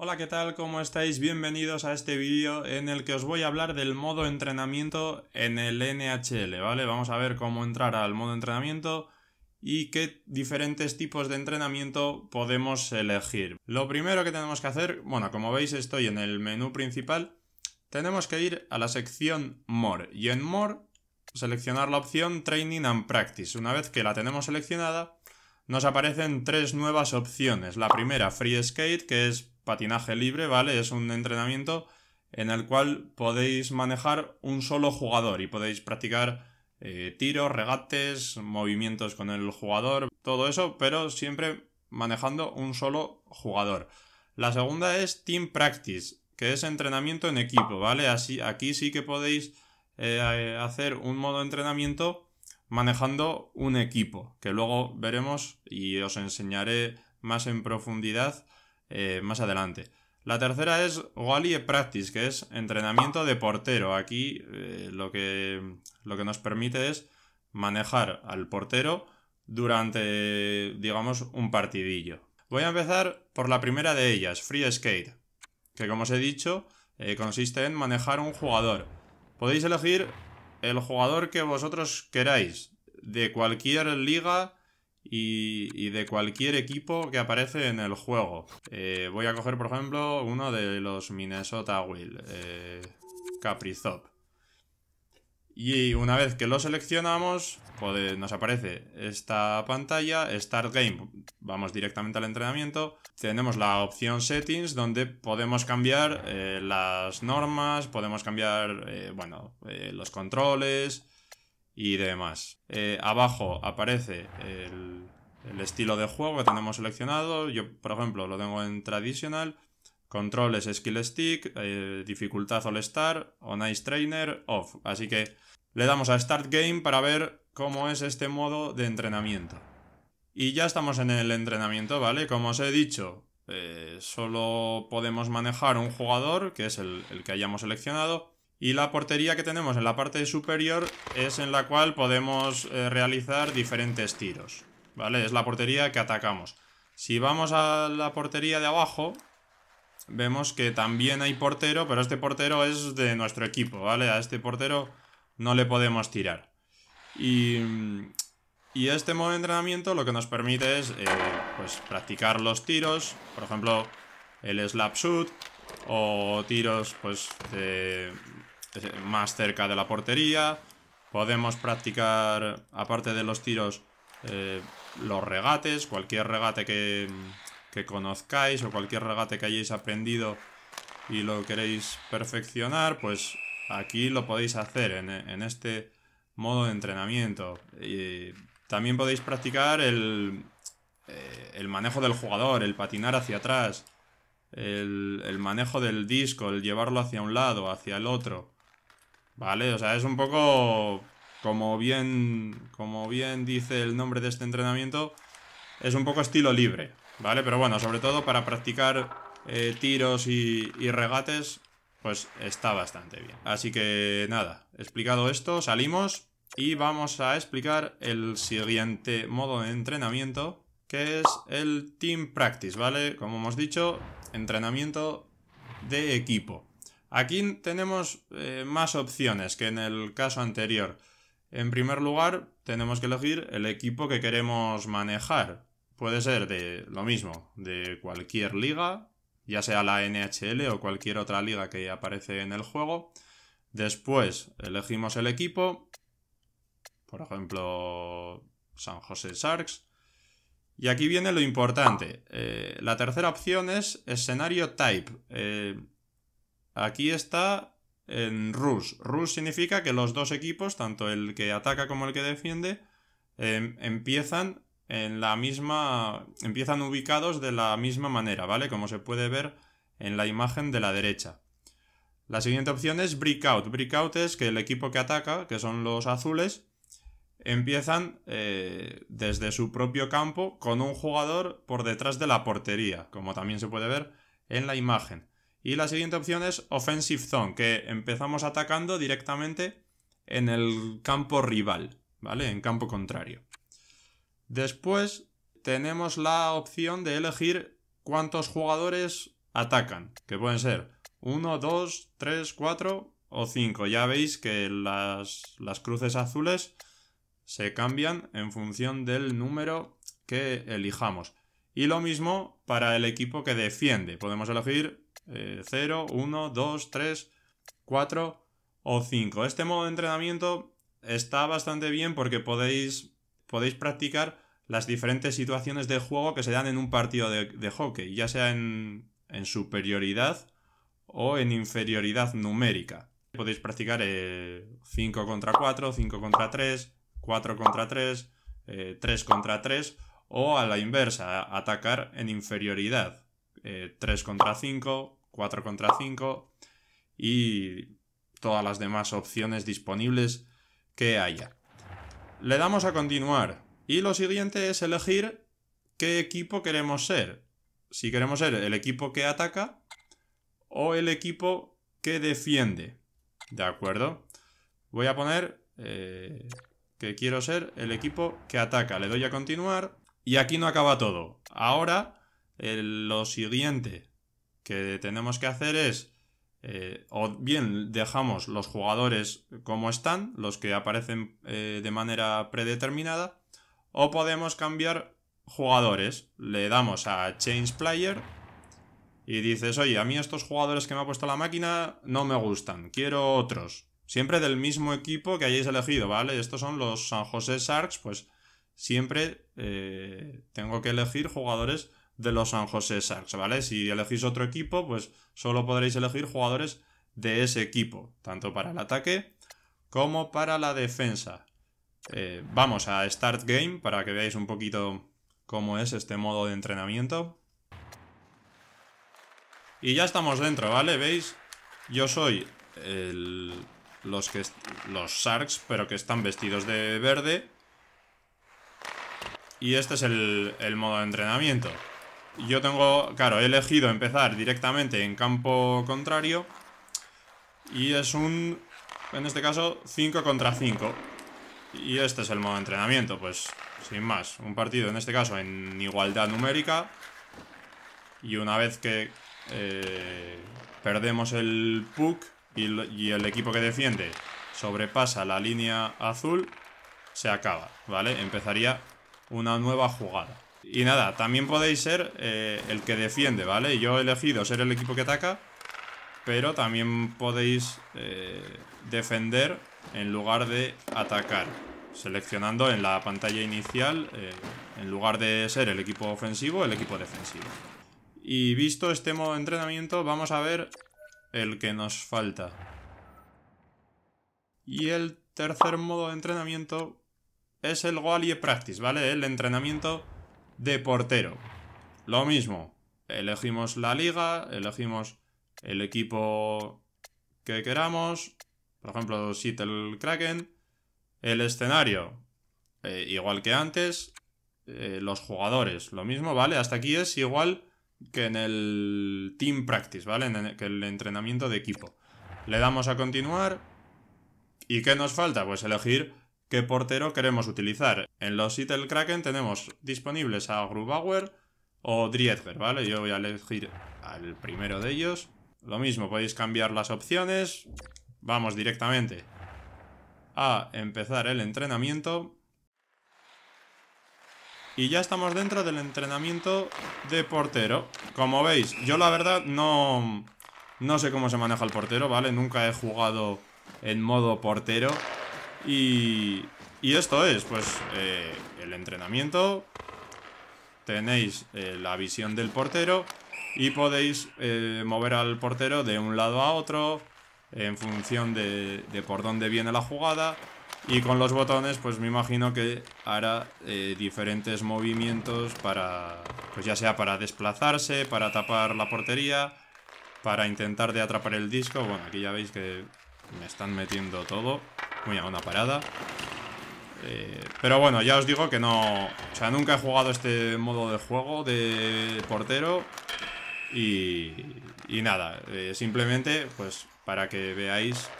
Hola, ¿qué tal? ¿Cómo estáis? Bienvenidos a este vídeo en el que os voy a hablar del modo entrenamiento en el NHL, ¿vale? Vamos a ver cómo entrar al modo entrenamiento y qué diferentes tipos de entrenamiento podemos elegir. Lo primero que tenemos que hacer, bueno, como veis estoy en el menú principal, tenemos que ir a la sección More y en More seleccionar la opción Training and Practice. Una vez que la tenemos seleccionada, nos aparecen tres nuevas opciones. La primera, Free Skate, que es patinaje libre, ¿vale? Es un entrenamiento en el cual podéis manejar un solo jugador y podéis practicar eh, tiros, regates, movimientos con el jugador, todo eso, pero siempre manejando un solo jugador. La segunda es Team Practice, que es entrenamiento en equipo, ¿vale? Así, aquí sí que podéis eh, hacer un modo entrenamiento manejando un equipo, que luego veremos y os enseñaré más en profundidad eh, más adelante. La tercera es Goalie Practice, que es entrenamiento de portero. Aquí eh, lo, que, lo que nos permite es manejar al portero durante, digamos, un partidillo. Voy a empezar por la primera de ellas, Free Skate, que como os he dicho, eh, consiste en manejar un jugador. Podéis elegir el jugador que vosotros queráis, de cualquier liga y, de cualquier equipo que aparece en el juego. Eh, voy a coger, por ejemplo, uno de los Minnesota Will, eh, Caprizop. Y una vez que lo seleccionamos, pues, nos aparece esta pantalla, Start Game. Vamos directamente al entrenamiento. Tenemos la opción Settings, donde podemos cambiar eh, las normas, podemos cambiar, bueno, los controles, y demás. Eh, abajo aparece el, estilo de juego que tenemos seleccionado. Yo, por ejemplo, lo tengo en tradicional, Controles Skill Stick, eh, dificultad All Star, o nice Trainer, Off. Así que le damos a Start Game para ver cómo es este modo de entrenamiento. Y ya estamos en el entrenamiento, ¿vale? Como os he dicho, eh, solo podemos manejar un jugador, que es el que hayamos seleccionado. Y la portería que tenemos en la parte superior es en la cual podemos eh, realizar diferentes tiros. ¿Vale? Es la portería que atacamos. Si vamos a la portería de abajo, vemos que también hay portero, pero este portero es de nuestro equipo, ¿vale? A este portero no le podemos tirar. Y, este modo de entrenamiento lo que nos permite es eh, pues, practicar los tiros, por ejemplo, el slap shoot o tiros pues, de, más cerca de la portería. Podemos practicar, aparte de los tiros, eh, los regates. Cualquier regate que, conozcáis o cualquier regate que hayáis aprendido y lo queréis perfeccionar, pues aquí lo podéis hacer en, este modo de entrenamiento. Y también podéis practicar eh, el, manejo del jugador, el patinar hacia atrás, el, el, manejo del disco, el llevarlo hacia un lado, hacia el otro. ¿Vale? O sea, es un poco como bien, como bien dice el nombre de este entrenamiento, es un poco estilo libre, ¿vale? Pero bueno, sobre todo para practicar eh, tiros y, regates, pues está bastante bien. Así que nada, explicado esto, salimos y vamos a explicar el siguiente modo de entrenamiento, que es el Team Practice, ¿vale? Como hemos dicho, entrenamiento de equipo. Aquí tenemos eh, más opciones que en el caso anterior. En primer lugar, tenemos que elegir el equipo que queremos manejar. Puede ser de lo mismo, de cualquier liga, ya sea la NHL o cualquier otra liga que aparece en el juego. Después elegimos el equipo, por ejemplo, San José Sharks. Y aquí viene lo importante. Eh, la tercera opción es escenario type. Eh, Aquí está en Rus. Rus significa que los dos equipos, tanto el que ataca como el que defiende, em, empiezan en la misma. empiezan ubicados de la misma manera, ¿vale? Como se puede ver en la imagen de la derecha. La siguiente opción es Breakout. Breakout es que el equipo que ataca, que son los azules, empiezan eh, desde su propio campo con un jugador por detrás de la portería, como también se puede ver en la imagen. Y la siguiente opción es Offensive Zone, que empezamos atacando directamente en el campo rival, ¿vale? En campo contrario. Después tenemos la opción de elegir cuántos jugadores atacan, que pueden ser 1, 2, 3, 4 o 5. Ya veis que las, las cruces azules se cambian en función del número que elijamos. Y lo mismo para el equipo que defiende. Podemos elegir 0, 1, 2, 3, 4 o 5. Este modo de entrenamiento está bastante bien porque podéis, practicar las diferentes situaciones de juego que se dan en un partido de, hockey, ya sea en, superioridad o en inferioridad numérica. Podéis practicar 5 eh, contra 4, 5 contra 3, 4 contra 3, 3 eh, contra 3 o a la inversa, atacar en inferioridad. 3 eh, contra 5, 4 contra 5 y todas las demás opciones disponibles que haya. Le damos a continuar y lo siguiente es elegir qué equipo queremos ser. Si queremos ser el equipo que ataca o el equipo que defiende. ¿De acuerdo? Voy a poner eh, que quiero ser el equipo que ataca. Le doy a continuar y aquí no acaba todo. Ahora lo siguiente que tenemos que hacer es, eh, o bien dejamos los jugadores como están, los que aparecen eh, de manera predeterminada, o podemos cambiar jugadores. Le damos a Change Player y dices, oye, a mí estos jugadores que me ha puesto la máquina no me gustan, quiero otros. Siempre del mismo equipo que hayáis elegido, ¿vale? Estos son los San José Sharks, pues siempre eh, tengo que elegir jugadores de los San José Sharks, ¿vale? Si elegís otro equipo, pues solo podréis elegir jugadores de ese equipo, tanto para el ataque como para la defensa. Eh, vamos a Start Game para que veáis un poquito cómo es este modo de entrenamiento. Y ya estamos dentro, ¿vale? ¿Veis? Yo soy los, que, los Sharks, pero que están vestidos de verde. Y este es el modo de entrenamiento. Yo tengo, claro, he elegido empezar directamente en campo contrario. Y es un, en este caso, 5 contra 5. Y este es el modo de entrenamiento, pues sin más. Un partido, en este caso, en igualdad numérica. Y una vez que eh, perdemos el puck y el equipo que defiende sobrepasa la línea azul, se acaba, ¿vale? Empezaría una nueva jugada. Y nada, también podéis ser eh, el que defiende, ¿vale? Yo he elegido ser el equipo que ataca, pero también podéis eh, defender en lugar de atacar. Seleccionando en la pantalla inicial, eh, en lugar de ser el equipo ofensivo, el equipo defensivo. Y visto este modo de entrenamiento, vamos a ver el que nos falta. Y el tercer modo de entrenamiento es el Goalie Practice, ¿vale? El entrenamiento de portero. Lo mismo, elegimos la liga, elegimos el equipo que queramos, por ejemplo, Seattle Kraken, el escenario, eh, igual que antes, eh, los jugadores, lo mismo, ¿vale? Hasta aquí es igual que en el team practice, ¿vale? En que el entrenamiento de equipo. Le damos a continuar. ¿Y qué nos falta? Pues elegir qué portero queremos utilizar. En los Seattle Kraken tenemos disponibles a Grubauer o Driedger, ¿vale? Yo voy a elegir al primero de ellos. Lo mismo, podéis cambiar las opciones. Vamos directamente a empezar el entrenamiento. Y ya estamos dentro del entrenamiento de portero. Como veis, yo la verdad no, no sé cómo se maneja el portero, ¿vale? Nunca he jugado en modo portero. Y, esto es, pues, eh, el entrenamiento. Tenéis eh, la visión del portero y podéis eh, mover al portero de un lado a otro en función de, de, por dónde viene la jugada. Y con los botones, pues me imagino que hará diferentes movimientos para, pues ya sea para desplazarse, para tapar la portería, para intentar de atrapar el disco. Bueno, aquí ya veis que me están metiendo todo. Muy una parada eh, Pero bueno, ya os digo que no... O sea, nunca he jugado este modo de juego de portero Y, nada, eh, simplemente pues para que veáis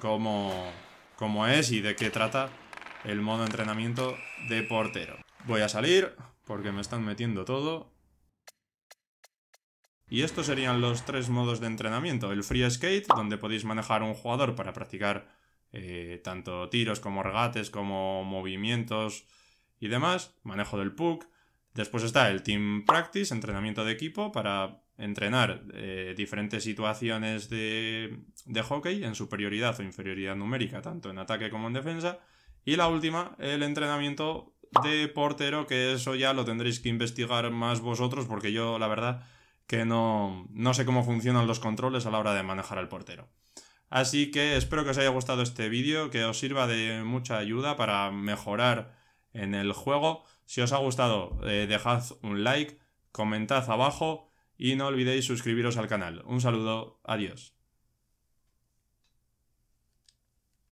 cómo, cómo es y de qué trata el modo entrenamiento de portero Voy a salir porque me están metiendo todo y estos serían los tres modos de entrenamiento. El free skate, donde podéis manejar un jugador para practicar eh, tanto tiros como regates, como movimientos y demás, manejo del puck. Después está el team practice, entrenamiento de equipo para entrenar eh, diferentes situaciones de, de hockey en superioridad o inferioridad numérica, tanto en ataque como en defensa. Y la última, el entrenamiento de portero, que eso ya lo tendréis que investigar más vosotros, porque yo la verdad que no, no sé cómo funcionan los controles a la hora de manejar al portero. Así que espero que os haya gustado este vídeo, que os sirva de mucha ayuda para mejorar en el juego. Si os ha gustado, eh, dejad un like, comentad abajo y no olvidéis suscribiros al canal. Un saludo, adiós.